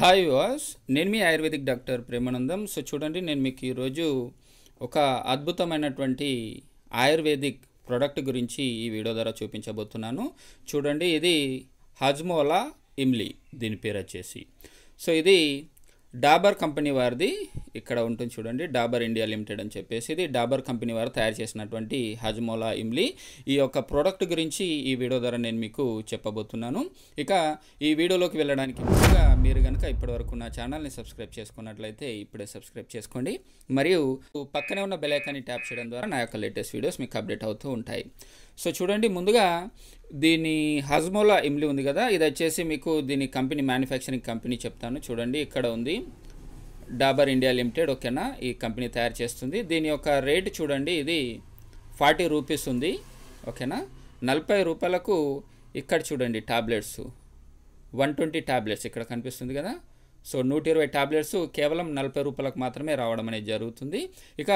hi వాస్ నేను మీ ఆయుర్వేదిక్ డాక్టర్ ప్రేమానందం సో చూడండి నేను మీకు ఈరోజు ఒక అద్భుతమైనటువంటి ఆయుర్వేదిక్ ప్రోడక్ట్ గురించి ఈ వీడియో ద్వారా చూపించబోతున్నాను చూడండి ఇది హజ్మోలా ఇమ్లీ దీని పేరు వచ్చేసి సో ఇది డాబర్ కంపెనీ వారిది ఇక్కడ ఉంటుంది చూడండి డాబర్ ఇండియా లిమిటెడ్ అని చెప్పేసి ఇది డాబర్ కంపెనీ వారు తయారు చేసినటువంటి హజ్మోలా ఇమ్లీ ఈ యొక్క ప్రోడక్ట్ గురించి ఈ వీడియో ద్వారా నేను మీకు చెప్పబోతున్నాను ఇక ఈ వీడియోలోకి వెళ్ళడానికి ముందుగా మీరు కనుక ఇప్పటివరకు నా ఛానల్ని సబ్స్క్రైబ్ చేసుకున్నట్లయితే ఇప్పుడే సబ్స్క్రైబ్ చేసుకోండి మరియు పక్కనే ఉన్న బెలైకాన్ని ట్యాప్ చేయడం ద్వారా నా యొక్క లేటెస్ట్ వీడియోస్ మీకు అప్డేట్ అవుతూ ఉంటాయి సో చూడండి ముందుగా దీని హజ్మోలా ఇమ్లీ ఉంది కదా ఇది వచ్చేసి మీకు దీని కంపెనీ మ్యానుఫ్యాక్చరింగ్ కంపెనీ చెప్తాను చూడండి ఇక్కడ ఉంది డాబర్ ఇండియా లిమిటెడ్ ఓకేనా ఈ కంపెనీ తయారు చేస్తుంది దీని యొక్క రేటు చూడండి ఇది ఫార్టీ రూపీస్ ఉంది ఓకేనా నలభై రూపాయలకు ఇక్కడ చూడండి టాబ్లెట్స్ వన్ ట్వంటీ టాబ్లెట్స్ ఇక్కడ కనిపిస్తుంది కదా సో నూట ఇరవై టాబ్లెట్స్ కేవలం నలభై రూపాయలకు మాత్రమే రావడం అనేది జరుగుతుంది ఇక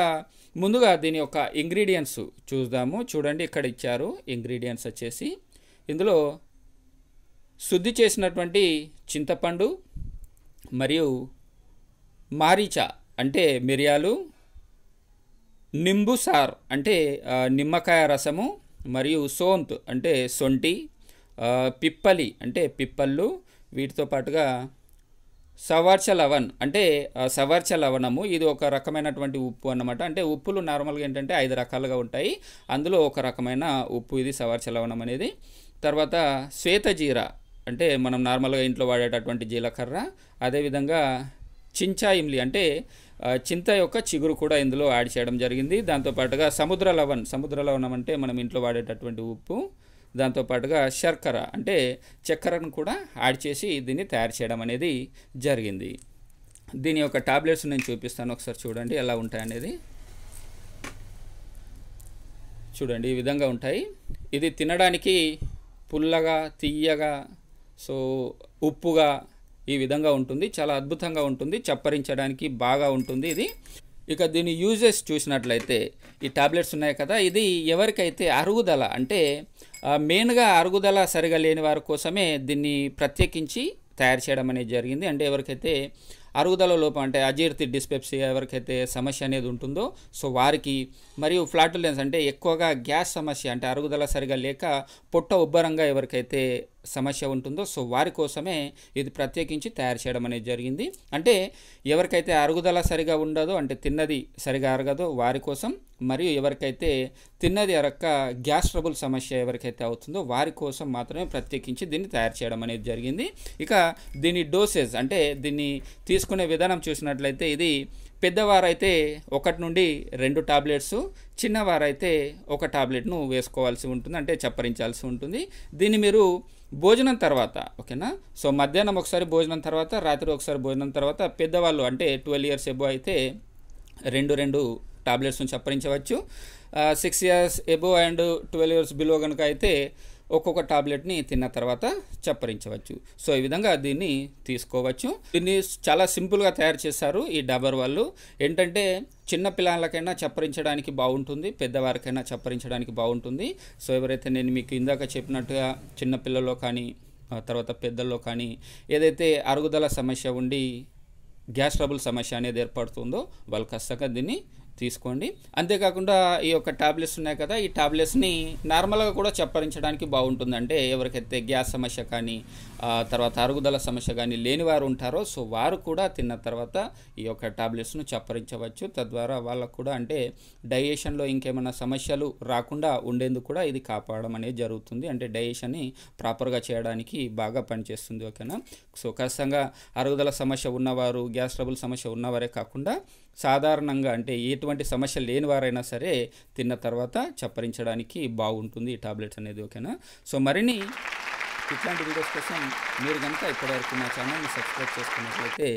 ముందుగా దీని యొక్క ఇంగ్రీడియంట్స్ చూద్దాము చూడండి ఇక్కడ ఇచ్చారు ఇంగ్రీడియంట్స్ వచ్చేసి ఇందులో శుద్ధి చేసినటువంటి చింతపండు మరియు మారీచ అంటే మిరియాలు నింబుసార్ అంటే నిమ్మకాయ రసము మరియు సోంత్ అంటే సొంటి పిప్పలి అంటే పిప్పళ్ళు వీటితో పాటుగా సవర్చ లవన్ అంటే సవర్చ లవణము ఇది ఒక రకమైనటువంటి ఉప్పు అన్నమాట అంటే ఉప్పులు నార్మల్గా ఏంటంటే ఐదు రకాలుగా ఉంటాయి అందులో ఒక రకమైన ఉప్పు ఇది సవర్చ లవణం అనేది తర్వాత శ్వేత జీర అంటే మనం నార్మల్గా ఇంట్లో వాడేటటువంటి జీలకర్ర అదేవిధంగా చించాయిమ్లి అంటే చింత యొక్క చిగురు కూడా ఇందులో యాడ్ చేయడం జరిగింది దాంతోపాటుగా సముద్ర లవణ్ సముద్ర లవణం అంటే మనం ఇంట్లో వాడేటటువంటి ఉప్పు దాంతోపాటుగా శర్కర అంటే చక్కెరను కూడా యాడ్ చేసి దీన్ని తయారు చేయడం అనేది జరిగింది దీని యొక్క టాబ్లెట్స్ నేను చూపిస్తాను ఒకసారి చూడండి ఎలా ఉంటాయనేది చూడండి ఈ విధంగా ఉంటాయి ఇది తినడానికి పుల్లగా తీయగా సో ఉప్పుగా ఈ విధంగా ఉంటుంది చాలా అద్భుతంగా ఉంటుంది చప్పరించడానికి బాగా ఉంటుంది ఇది ఇక దీని యూజెస్ చూసినట్లయితే ఈ టాబ్లెట్స్ ఉన్నాయి కదా ఇది ఎవరికైతే అరుగుదల అంటే మెయిన్గా అరుగుదల సరిగా లేని వారి కోసమే దీన్ని ప్రత్యేకించి తయారు చేయడం అనేది జరిగింది అంటే ఎవరికైతే అరుగుదల లోపం అంటే అజీర్తి డిస్పెప్సీ ఎవరికైతే సమస్య అనేది ఉంటుందో సో వారికి మరియు ఫ్లాటులెన్స్ అంటే ఎక్కువగా గ్యాస్ సమస్య అంటే అరుగుదల సరిగా లేక పొట్ట ఉబ్బరంగా ఎవరికైతే సమస్య ఉంటుందో సో వారి కోసమే ఇది ప్రత్యేకించి తయారు చేయడం అనేది జరిగింది అంటే ఎవరికైతే అరుగుదల సరిగా ఉండదో అంటే తిన్నది సరిగా అరగదో వారి కోసం మరియు ఎవరికైతే తిన్నది అరక్క గ్యాస్ ట్రబుల్ సమస్య ఎవరికైతే అవుతుందో వారి కోసం మాత్రమే ప్రత్యేకించి దీన్ని తయారు చేయడం అనేది జరిగింది ఇక దీని డోసేజ్ అంటే దీన్ని తీసుకునే విధానం చూసినట్లయితే ఇది పెద్దవారైతే ఒకటి నుండి రెండు టాబ్లెట్స్ చిన్నవారైతే ఒక టాబ్లెట్ను వేసుకోవాల్సి ఉంటుంది అంటే చప్పరించాల్సి ఉంటుంది దీన్ని మీరు భోజనం తర్వాత ఓకేనా సో మధ్యాహ్నం ఒకసారి భోజనం తర్వాత రాత్రి ఒకసారి భోజనం తర్వాత పెద్దవాళ్ళు అంటే ట్వెల్వ్ ఇయర్స్ ఎబో అయితే రెండు రెండు టాబ్లెట్స్ను చప్పరించవచ్చు six years above and twelve years below కనుక అయితే ఒక్కొక్క టాబ్లెట్ని తిన్న తర్వాత చప్పరించవచ్చు సో ఈ విధంగా దీన్ని తీసుకోవచ్చు దీన్ని చాలా సింపుల్గా తయారు చేశారు ఈ డాబర్ వాళ్ళు ఏంటంటే చిన్న పిల్లలకైనా చప్పరించడానికి బాగుంటుంది పెద్దవారికైనా చప్పరించడానికి బాగుంటుంది సో ఎవరైతే నేను మీకు ఇందాక చెప్పినట్టుగా పిల్లల్లో కానీ తర్వాత పెద్దల్లో కానీ ఏదైతే అరుగుదల సమస్య ఉండి గ్యాస్ ట్రబుల్ సమస్య అనేది ఏర్పడుతుందో వాళ్ళు ఖచ్చితంగా దీన్ని తీసుకోండి అంతేకాకుండా ఈ యొక్క ట్యాబ్లెట్స్ ఉన్నాయి కదా ఈ ట్యాబ్లెట్స్ని నార్మల్గా కూడా చెప్పరించడానికి బాగుంటుంది అంటే ఎవరికైతే గ్యాస్ సమస్య కానీ తర్వాత అరుగుదల సమస్య కానీ లేని వారు ఉంటారో సో వారు కూడా తిన్న తర్వాత ఈ యొక్క ట్యాబ్లెట్స్ను చెప్పరించవచ్చు తద్వారా వాళ్ళకు కూడా అంటే డైజెషన్లో ఇంకేమైనా సమస్యలు రాకుండా ఉండేందుకు కూడా ఇది కాపాడడం అనేది జరుగుతుంది అంటే డైజెషన్ని ప్రాపర్గా చేయడానికి బాగా పనిచేస్తుంది ఓకేనా సో ఖచ్చితంగా అరుగుదల సమస్య ఉన్నవారు గ్యాస్ ట్రబుల్ సమస్య ఉన్నవారే కాకుండా సాధారణంగా అంటే ఎటువంటి ఎటువంటి సమస్య లేని వారైనా సరే తిన్న తర్వాత చప్పరించడానికి బాగుంటుంది ఈ టాబ్లెట్స్ అనేది ఓకేనా సో మరిన్ని ఇట్లాంటి వీడియోస్ కోసం మీరు కనుక ఇప్పటివరకు మా ఛానల్ని సబ్స్క్రైబ్ చేసుకున్నట్లయితే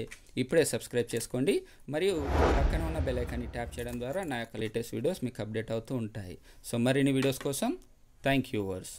ఇప్పుడే సబ్స్క్రైబ్ చేసుకోండి మరియు పక్కన ఉన్న బెల్ ట్యాప్ చేయడం ద్వారా నా యొక్క లేటెస్ట్ వీడియోస్ మీకు అప్డేట్ అవుతూ ఉంటాయి సో మరిన్ని వీడియోస్ కోసం థ్యాంక్ యూ వర్స్